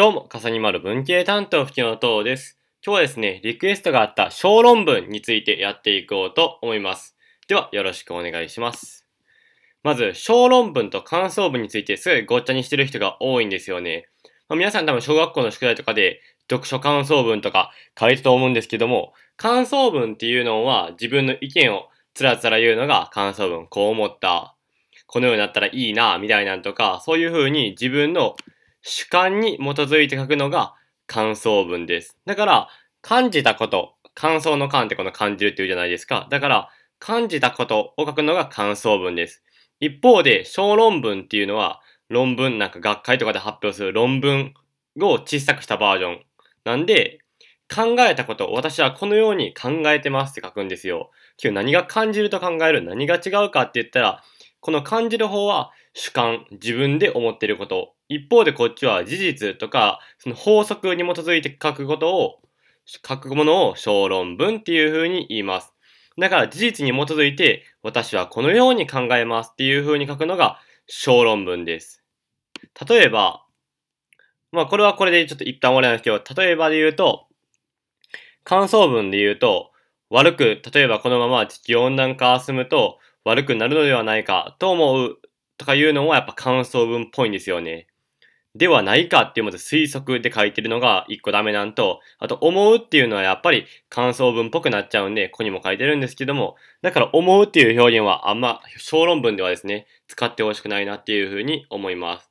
どうも、笠にまる文系担当吹きのとうです。今日はですね、リクエストがあった小論文についてやっていこうと思います。では、よろしくお願いします。まず、小論文と感想文についてすごいごっちゃにしてる人が多いんですよね。まあ、皆さん多分小学校の宿題とかで読書感想文とか書いたと思うんですけども、感想文っていうのは自分の意見をつらつら言うのが感想文、こう思った、このようになったらいいな、みたいなんとか、そういう風に自分の主観に基づいて書くのが感想文です。だから、感じたこと、感想の感ってこの感じるっていうじゃないですか。だから、感じたことを書くのが感想文です。一方で、小論文っていうのは、論文なんか学会とかで発表する論文を小さくしたバージョン。なんで、考えたこと、私はこのように考えてますって書くんですよ。今日何が感じると考える、何が違うかって言ったら、この感じる方は主観、自分で思ってること一方でこっちは事実とか、その法則に基づいて書くことを、書くものを小論文っていう風に言います。だから事実に基づいて、私はこのように考えますっていう風に書くのが小論文です。例えば、まあこれはこれでちょっと一旦終わりなんですけど、例えばで言うと、感想文で言うと、悪く、例えばこのまま地球温暖化が進むと悪くなるのではないかと思うとかいうのもやっぱ感想文っぽいんですよね。ではないかっていうまず推測で書いてるのが一個ダメなんと、あと思うっていうのはやっぱり感想文っぽくなっちゃうんで、ここにも書いてるんですけども、だから思うっていう表現はあんま小論文ではですね、使ってほしくないなっていうふうに思います。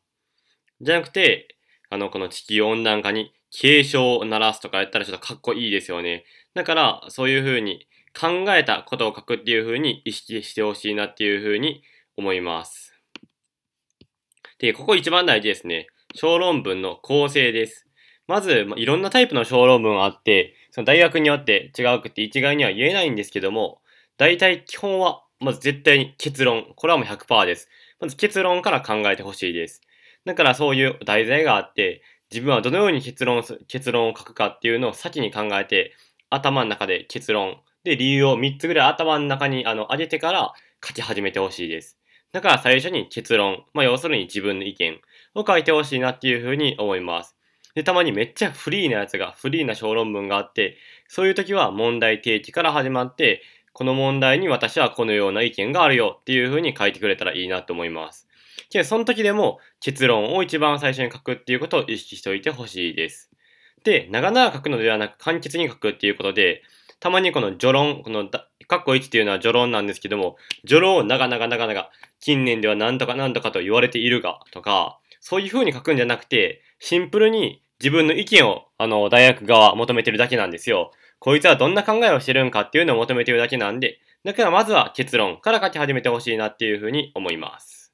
じゃなくて、あの、この地球温暖化に警鐘を鳴らすとかやったらちょっとかっこいいですよね。だから、そういうふうに考えたことを書くっていうふうに意識してほしいなっていうふうに思います。で、ここ一番大事ですね。小論文の構成です。まず、まあ、いろんなタイプの小論文があって、その大学によって違うくて一概には言えないんですけども、大体基本は、まず絶対に結論。これはもう100%です。まず結論から考えてほしいです。だからそういう題材があって、自分はどのように結論結論を書くかっていうのを先に考えて、頭の中で結論、で、理由を3つぐらい頭の中にあの上げてから書き始めてほしいです。だから最初に結論、まあ要するに自分の意見を書いてほしいなっていうふうに思います。で、たまにめっちゃフリーなやつが、フリーな小論文があって、そういう時は問題提起から始まって、この問題に私はこのような意見があるよっていうふうに書いてくれたらいいなと思います。けど、その時でも結論を一番最初に書くっていうことを意識しておいてほしいです。で、長々書くのではなく簡潔に書くっていうことで、たまにこの序論、このだ、かっ1っていうのは序論なんですけども、序論を長々長々、近年ではなんとかなんとかと言われているが、とか、そういう風に書くんじゃなくて、シンプルに自分の意見を、あの、大学側求めてるだけなんですよ。こいつはどんな考えをしてるんかっていうのを求めてるだけなんで、だからまずは結論から書き始めてほしいなっていうふうに思います。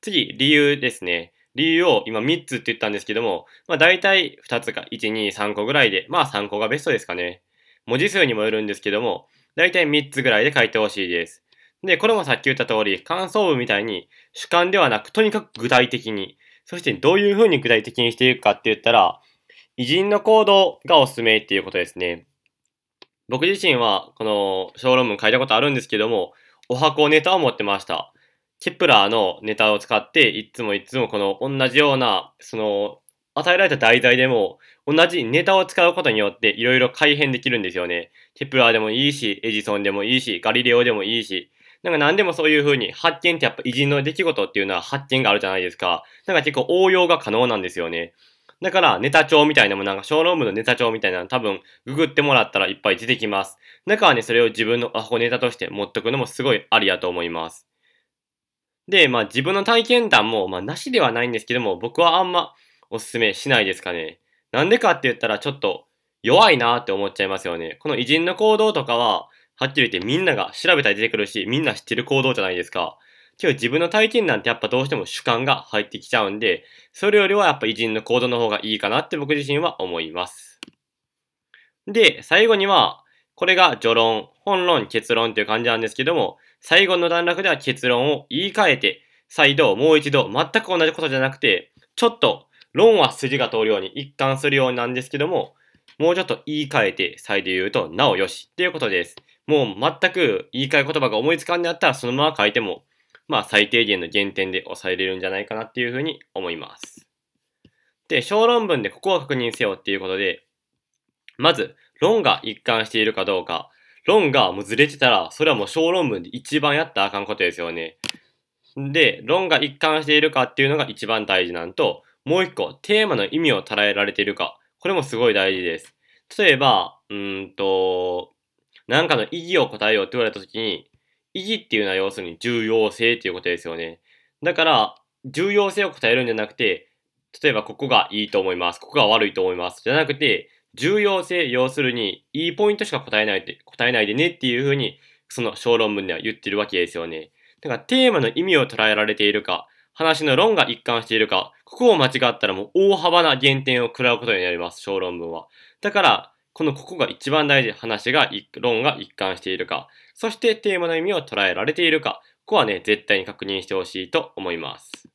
次、理由ですね。理由を今3つって言ったんですけども、まあ大体2つか、1、2、3個ぐらいで、まあ3個がベストですかね。文字数にもよるんですけども、だいたい3つぐらいで書いてほしいです。で、これもさっき言った通り、感想文みたいに主観ではなく、とにかく具体的に、そしてどういう風に具体的にしていくかって言ったら、偉人の行動がおすすめっていうことですね。僕自身は、この小論文書いたことあるんですけども、お箱ネタを持ってました。ケプラーのネタを使って、いつもいつもこの同じような、その、与えられた題材でも同じネタを使うことによっていろいろ改変できるんですよね。ケプラーでもいいし、エジソンでもいいし、ガリレオでもいいし、なんか何でもそういう風に発見ってやっぱ偉人の出来事っていうのは発見があるじゃないですか。なんか結構応用が可能なんですよね。だからネタ帳みたいなもなんか小論文のネタ帳みたいなの多分ググってもらったらいっぱい出てきます。だからね、それを自分のアホネタとして持っとくのもすごいありやと思います。で、まあ自分の体験談も、まあなしではないんですけども、僕はあんまおすすめしないですかね。なんでかって言ったらちょっと弱いなって思っちゃいますよね。この偉人の行動とかは、はっきり言ってみんなが調べたら出てくるし、みんな知ってる行動じゃないですか。けど自分の体験なんてやっぱどうしても主観が入ってきちゃうんで、それよりはやっぱ偉人の行動の方がいいかなって僕自身は思います。で、最後には、これが序論、本論、結論という感じなんですけども、最後の段落では結論を言い換えて、再度もう一度全く同じことじゃなくて、ちょっと論は筋が通るように一貫するようなんですけども、もうちょっと言い換えて、再で言うと、なおよしっていうことです。もう全く言い換え言葉が思いつかんであったら、そのまま書いても、まあ最低限の原点で抑えれるんじゃないかなっていうふうに思います。で、小論文でここは確認せよっていうことで、まず、論が一貫しているかどうか、論がもうずれてたら、それはもう小論文で一番やったらあかんことですよね。で、論が一貫しているかっていうのが一番大事なんと、もう一個、テーマの意味を捉えられているか。これもすごい大事です。例えば、うんと、なんかの意義を答えようって言われた時に、意義っていうのは要するに重要性っていうことですよね。だから、重要性を答えるんじゃなくて、例えばここがいいと思います。ここが悪いと思います。じゃなくて、重要性、要するに、いいポイントしか答えないで、答えないでねっていうふうに、その小論文では言ってるわけですよね。だからテーマの意味を捉えられているか、話の論が一貫しているか、ここを間違ったらもう大幅な減点を食らうことになります、小論文は。だから、このここが一番大事、話が、論が一貫しているか、そしてテーマの意味を捉えられているか、ここはね、絶対に確認してほしいと思います。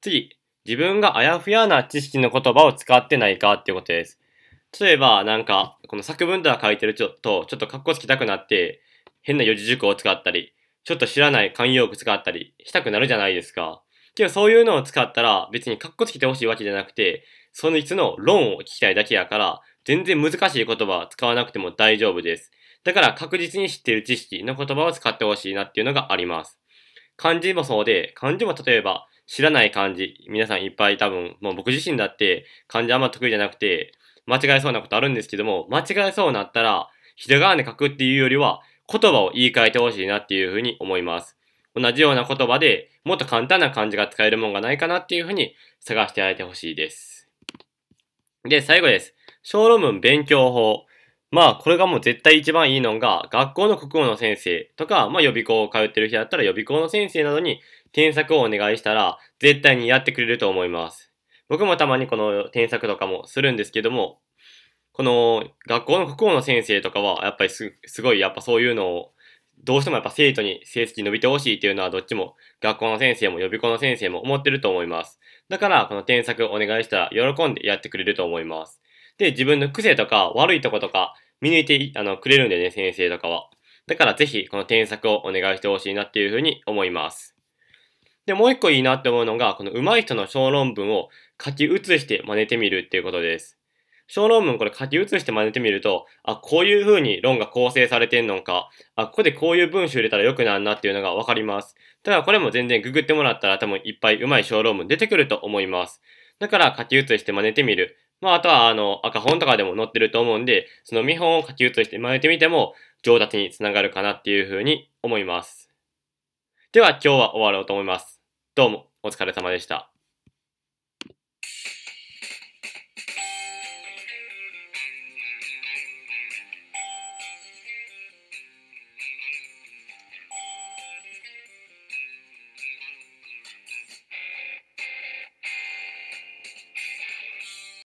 次、自分があやふやな知識の言葉を使ってないかっていうことです。例えば、なんか、この作文とは書いてると、ちょっと格好つきたくなって、変な四字熟語を使ったり、ちょっと知らない慣用句使ったりしたくなるじゃないですか。けどそういうのを使ったら別にカッコつけてほしいわけじゃなくて、そのいつの論を聞きたいだけやから、全然難しい言葉使わなくても大丈夫です。だから確実に知っている知識の言葉を使ってほしいなっていうのがあります。漢字もそうで、漢字も例えば知らない漢字、皆さんいっぱい多分、もう僕自身だって漢字あんま得意じゃなくて、間違えそうなことあるんですけども、間違えそうになったら、ひらがなで書くっていうよりは、言葉を言い換えてほしいなっていうふうに思います。同じような言葉でもっと簡単な漢字が使えるもんがないかなっていうふうに探してあげてほしいです。で、最後です。小論文勉強法。まあ、これがもう絶対一番いいのが、学校の国語の先生とか、まあ予備校を通ってる人だったら予備校の先生などに添削をお願いしたら、絶対にやってくれると思います。僕もたまにこの添削とかもするんですけども、この学校の国語の先生とかは、やっぱりすごいやっぱそういうのを、どうしてもやっぱ生徒に成績伸びてほしいっていうのはどっちも学校の先生も予備校の先生も思ってると思います。だからこの添削お願いしたら喜んでやってくれると思います。で、自分の癖とか悪いとことか見抜いてあのくれるんでね、先生とかは。だからぜひこの添削をお願いしてほしいなっていうふうに思います。で、もう一個いいなって思うのが、この上手い人の小論文を書き写して真似てみるっていうことです。小論文これ書き写して真似てみると、あ、こういう風に論が構成されてんのか、あ、ここでこういう文章入れたら良くなるなっていうのがわかります。ただこれも全然ググってもらったら多分いっぱい上手い小論文出てくると思います。だから書き写して真似てみる。まああとはあの赤本とかでも載ってると思うんで、その見本を書き写して真似てみても上達につながるかなっていう風に思います。では今日は終わろうと思います。どうもお疲れ様でした。